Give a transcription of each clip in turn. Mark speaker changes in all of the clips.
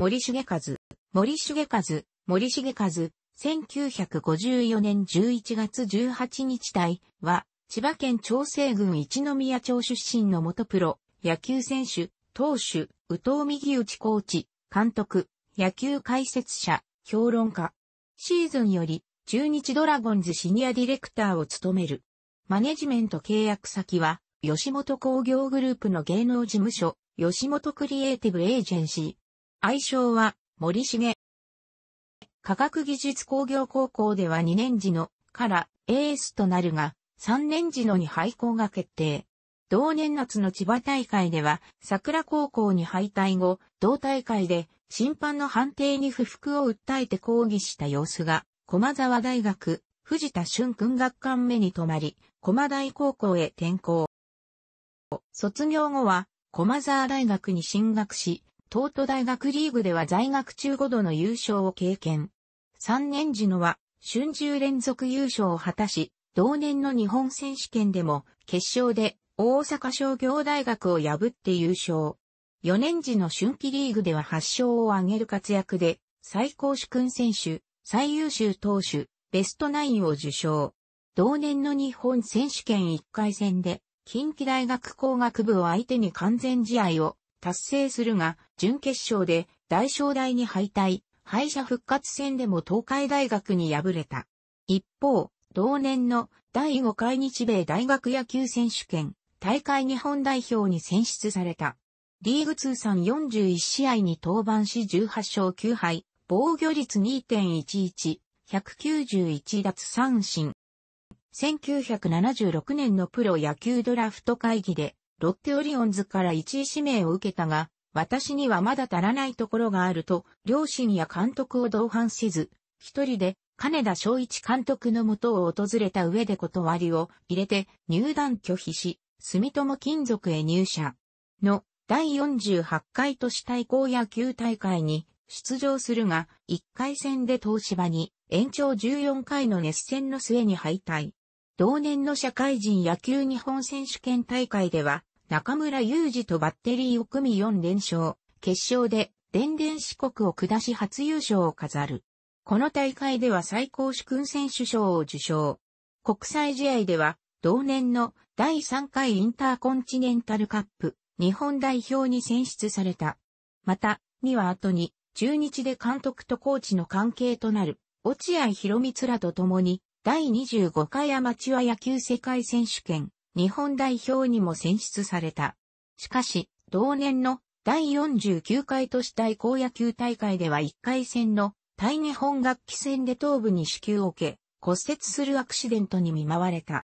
Speaker 1: 森重和、森重和、森重和、1954年11月18日隊は、千葉県長生郡一宮町出身の元プロ、野球選手、投手、宇藤右内コーチ、監督、野球解説者、評論家。シーズンより、中日ドラゴンズシニアディレクターを務める。マネジメント契約先は、吉本工業グループの芸能事務所、吉本クリエイティブエージェンシー。愛称は、森重。科学技術工業高校では2年次のからエースとなるが、3年次のに廃校が決定。同年夏の千葉大会では、桜高校に敗退後、同大会で審判の判定に不服を訴えて抗議した様子が、駒沢大学、藤田俊君学館目に留まり、駒大高校へ転校。卒業後は、駒沢大学に進学し、東都大学リーグでは在学中5度の優勝を経験。3年時のは、春秋連続優勝を果たし、同年の日本選手権でも、決勝で大阪商業大学を破って優勝。4年時の春季リーグでは8勝を挙げる活躍で、最高主君選手、最優秀投手、ベストナインを受賞。同年の日本選手権1回戦で、近畿大学工学部を相手に完全試合を達成するが、準決勝で大正大に敗退、敗者復活戦でも東海大学に敗れた。一方、同年の第5回日米大学野球選手権大会日本代表に選出された。リーグ通算41試合に登板し18勝9敗、防御率2.11、191奪三振。1976年のプロ野球ドラフト会議でロッテオリオンズから1位指名を受けたが、私にはまだ足らないところがあると、両親や監督を同伴せず、一人で金田昭一監督のもとを訪れた上で断りを入れて入団拒否し、住友金属へ入社の第48回都市対抗野球大会に出場するが、1回戦で東芝に延長14回の熱戦の末に敗退。同年の社会人野球日本選手権大会では、中村雄二とバッテリーを組み4連勝、決勝で、電電四国を下し初優勝を飾る。この大会では最高主君選手賞を受賞。国際試合では、同年の第3回インターコンチネンタルカップ、日本代表に選出された。また、には後に、中日で監督とコーチの関係となる、落合博光らと共に、第25回アマチュア野球世界選手権、日本代表にも選出された。しかし、同年の第49回都市対抗野球大会では1回戦の対日本楽器戦で頭部に支給を受け、骨折するアクシデントに見舞われた。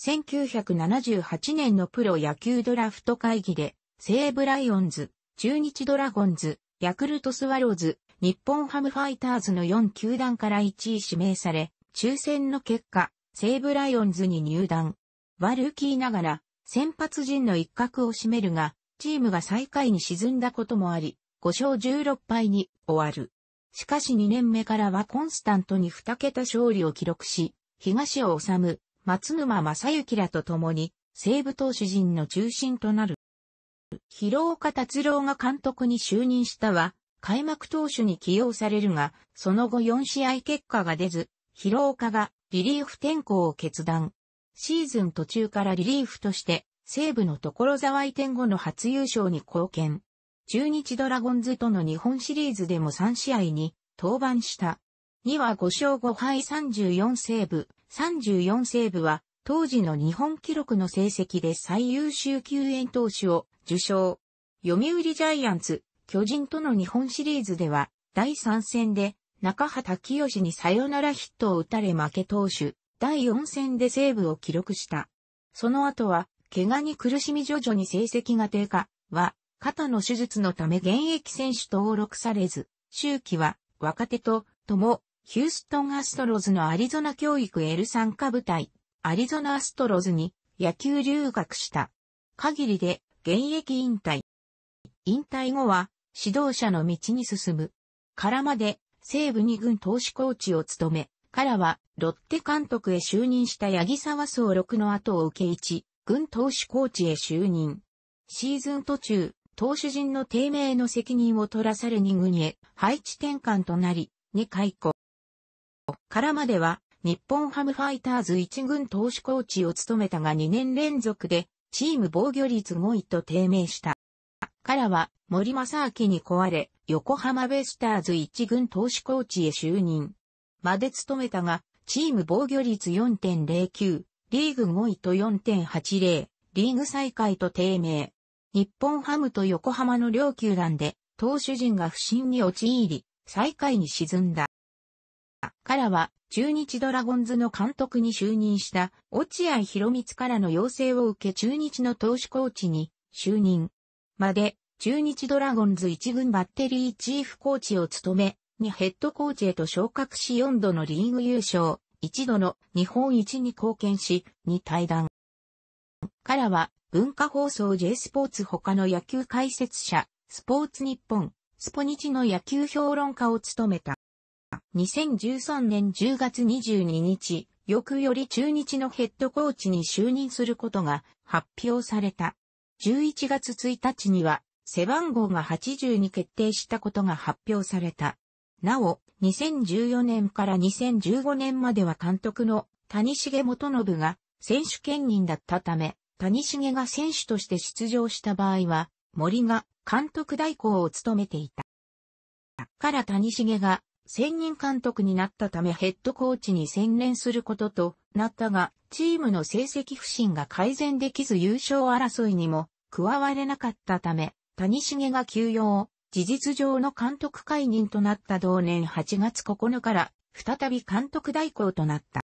Speaker 1: 1978年のプロ野球ドラフト会議で、西武ライオンズ、中日ドラゴンズ、ヤクルトスワローズ、日本ハムファイターズの4球団から1位指名され、抽選の結果、西武ライオンズに入団。悪ルキーながら先発陣の一角を占めるが、チームが最下位に沈んだこともあり、5勝16敗に終わる。しかし2年目からはコンスタントに2桁勝利を記録し、東尾治、松沼正幸らと共に、西武投手陣の中心となる。広岡達郎が監督に就任したは、開幕投手に起用されるが、その後4試合結果が出ず、広岡がリリーフ転向を決断。シーズン途中からリリーフとして、西部の所沢移転後の初優勝に貢献。中日ドラゴンズとの日本シリーズでも3試合に登板した。2は5勝5敗34セーブ、34セーブは当時の日本記録の成績で最優秀救援投手を受賞。読売ジャイアンツ、巨人との日本シリーズでは第3戦で中畑清にサヨナラヒットを打たれ負け投手。第4戦でセーブを記録した。その後は、怪我に苦しみ徐々に成績が低下は、肩の手術のため現役選手登録されず、周期は若手とも、ヒューストンアストロズのアリゾナ教育 L3 下部隊、アリゾナアストロズに野球留学した。限りで現役引退。引退後は指導者の道に進む。からまで西部2軍投手コーチを務め、からは、ロッテ監督へ就任した八木沢総六の後を受け一、軍投手コーチへ就任。シーズン途中、投手陣の低迷の責任を取らされ二軍へ配置転換となり、二回顧。からまでは、日本ハムファイターズ一軍投手コーチを務めたが2年連続で、チーム防御率5位と低迷した。からは、森正明に壊れ、横浜ベスターズ一軍投手コーチへ就任。まで務めたが、チーム防御率4.09、リーグ5位と4.80、リーグ最下位と低迷。日本ハムと横浜の両球団で、投手陣が不振に陥り、最下位に沈んだ。からは、中日ドラゴンズの監督に就任した落合博光からの要請を受け中日の投手コーチに就任。まで、中日ドラゴンズ一軍バッテリーチーフコーチを務め、にヘッドコーチへと昇格し4度のリーグ優勝、1度の日本一に貢献し、に対談。からは、文化放送 J スポーツ他の野球解説者、スポーツ日本、スポニチの野球評論家を務めた。2013年10月22日、翌より中日のヘッドコーチに就任することが発表された。11月1日には背番号が80に決定したことが発表された。なお、2014年から2015年までは監督の谷重元信が選手兼任だったため、谷重が選手として出場した場合は、森が監督代行を務めていた。から谷重が専任監督になったためヘッドコーチに専念することとなったが、チームの成績不振が改善できず優勝争いにも加われなかったため、谷重が休養事実上の監督解任となった同年8月9日から再び監督代行となった。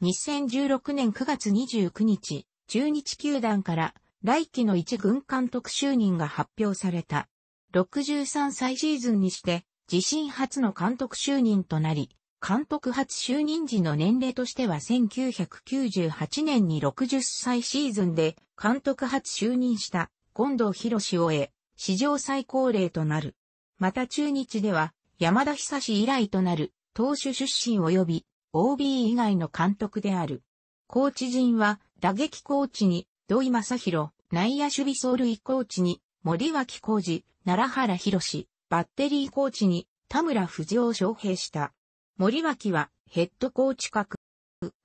Speaker 1: 2016年9月29日、中日球団から来季の一軍監督就任が発表された。63歳シーズンにして自身初の監督就任となり、監督初就任時の年齢としては1998年に60歳シーズンで監督初就任した近藤博を終え、史上最高齢となる。また中日では、山田久志以来となる、投手出身及び、OB 以外の監督である。コーチ陣は、打撃コーチに、土井正宏、内野守備走塁コーチに、森脇浩二、奈良原博バッテリーコーチに、田村藤を招聘した。森脇は、ヘッドコーチ格。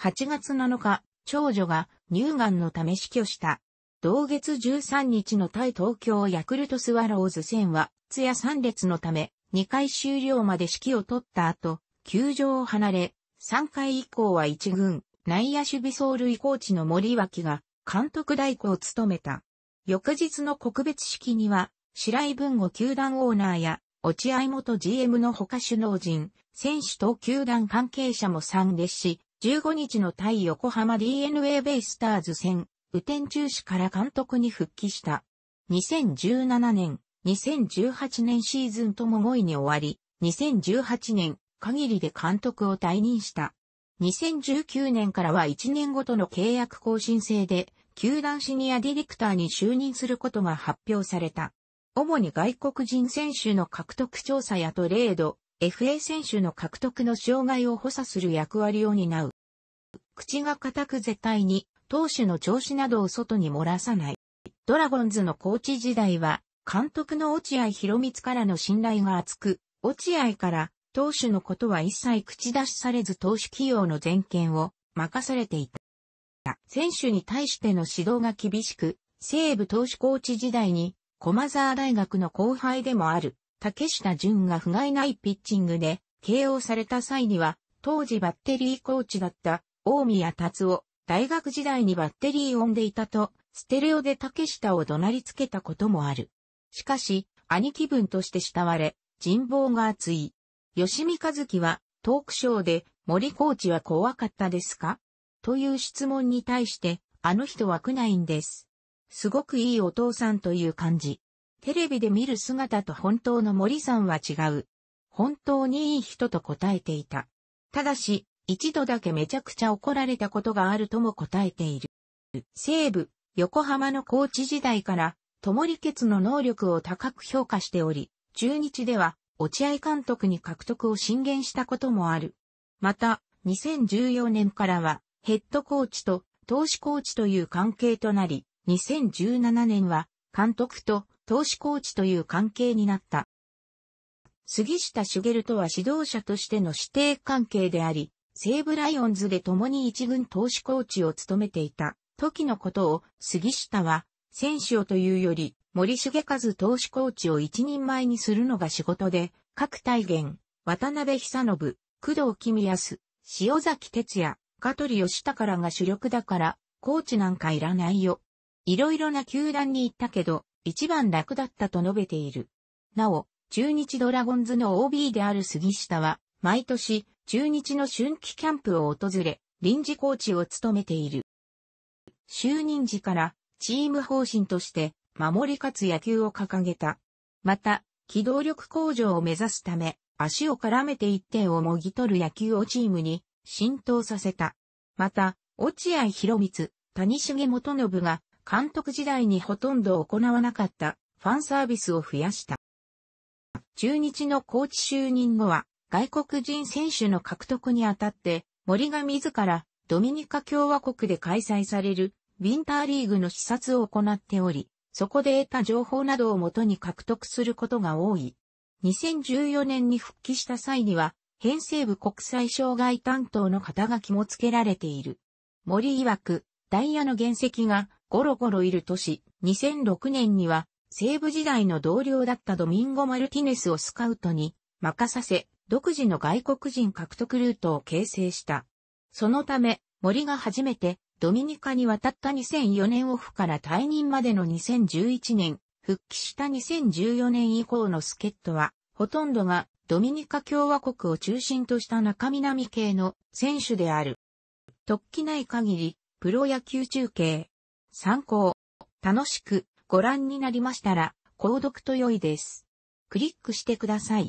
Speaker 1: 8月7日、長女が乳がんのため死去した。同月13日の対東京ヤクルトスワローズ戦は、通夜3列のため、2回終了まで指揮を取った後、球場を離れ、3回以降は1軍、内野守備走塁コーチの森脇が、監督代行を務めた。翌日の告別式には、白井文吾球団オーナーや、落合元 GM の他首脳陣、選手と球団関係者も参列し、15日の対横浜 DNA ベイスターズ戦、雨天中止から監督に復帰した。2017年、2018年シーズンとも5位に終わり、2018年限りで監督を退任した。2019年からは1年ごとの契約更新制で、球団シニアディレクターに就任することが発表された。主に外国人選手の獲得調査やトレード、FA 選手の獲得の障害を補佐する役割を担う。口が固く絶対に投手の調子などを外に漏らさない。ドラゴンズのコーチ時代は、監督の落合博光からの信頼が厚く、落合から投手のことは一切口出しされず投手起用の全権を任されていた。選手に対しての指導が厳しく、西部投手コーチ時代に、駒沢大学の後輩でもある、竹下淳が不甲斐ないピッチングで、KO された際には、当時バッテリーコーチだった、大宮達夫、大学時代にバッテリーオンでいたと、ステレオで竹下を怒鳴りつけたこともある。しかし、兄貴分として慕われ、人望が厚い。吉見和樹は、トークショーで、森コーチは怖かったですかという質問に対して、あの人は苦ないんです。すごくいいお父さんという感じ。テレビで見る姿と本当の森さんは違う。本当にいい人と答えていた。ただし、一度だけめちゃくちゃ怒られたことがあるとも答えている。西部、横浜のコーチ時代から、ともりケの能力を高く評価しており、中日では、落合監督に獲得を進言したこともある。また、2014年からは、ヘッドコーチと投資コーチという関係となり、2017年は、監督と投資コーチという関係になった。杉下茂とは指導者としての指定関係であり、西武ライオンズで共に一軍投手コーチを務めていた時のことを杉下は選手をというより森重和投手コーチを一人前にするのが仕事で各体現渡辺久信、工藤公康、塩崎哲也、香取義宝が主力だからコーチなんかいらないよ。いろいろな球団に行ったけど一番楽だったと述べている。なお、中日ドラゴンズの OB である杉下は毎年中日の春季キャンプを訪れ、臨時コーチを務めている。就任時からチーム方針として守り勝つ野球を掲げた。また、機動力向上を目指すため、足を絡めて一点をもぎ取る野球をチームに浸透させた。また、落合博光、谷重元信が監督時代にほとんど行わなかったファンサービスを増やした。中日のコーチ就任後は、外国人選手の獲得にあたって、森が自らドミニカ共和国で開催されるウィンターリーグの視察を行っており、そこで得た情報などをもとに獲得することが多い。2014年に復帰した際には、編成部国際障害担当の肩書きも付けられている。森曰く、ダイヤの原石がゴロゴロいる年、2006年には、西部時代の同僚だったドミンゴ・マルティネスをスカウトに任させ、独自の外国人獲得ルートを形成した。そのため、森が初めてドミニカに渡った2004年オフから退任までの2011年、復帰した2014年以降の助っ人は、ほとんどがドミニカ共和国を中心とした中南系の選手である。突起ない限り、プロ野球中継。参考。楽しくご覧になりましたら、購読と良いです。クリックしてください。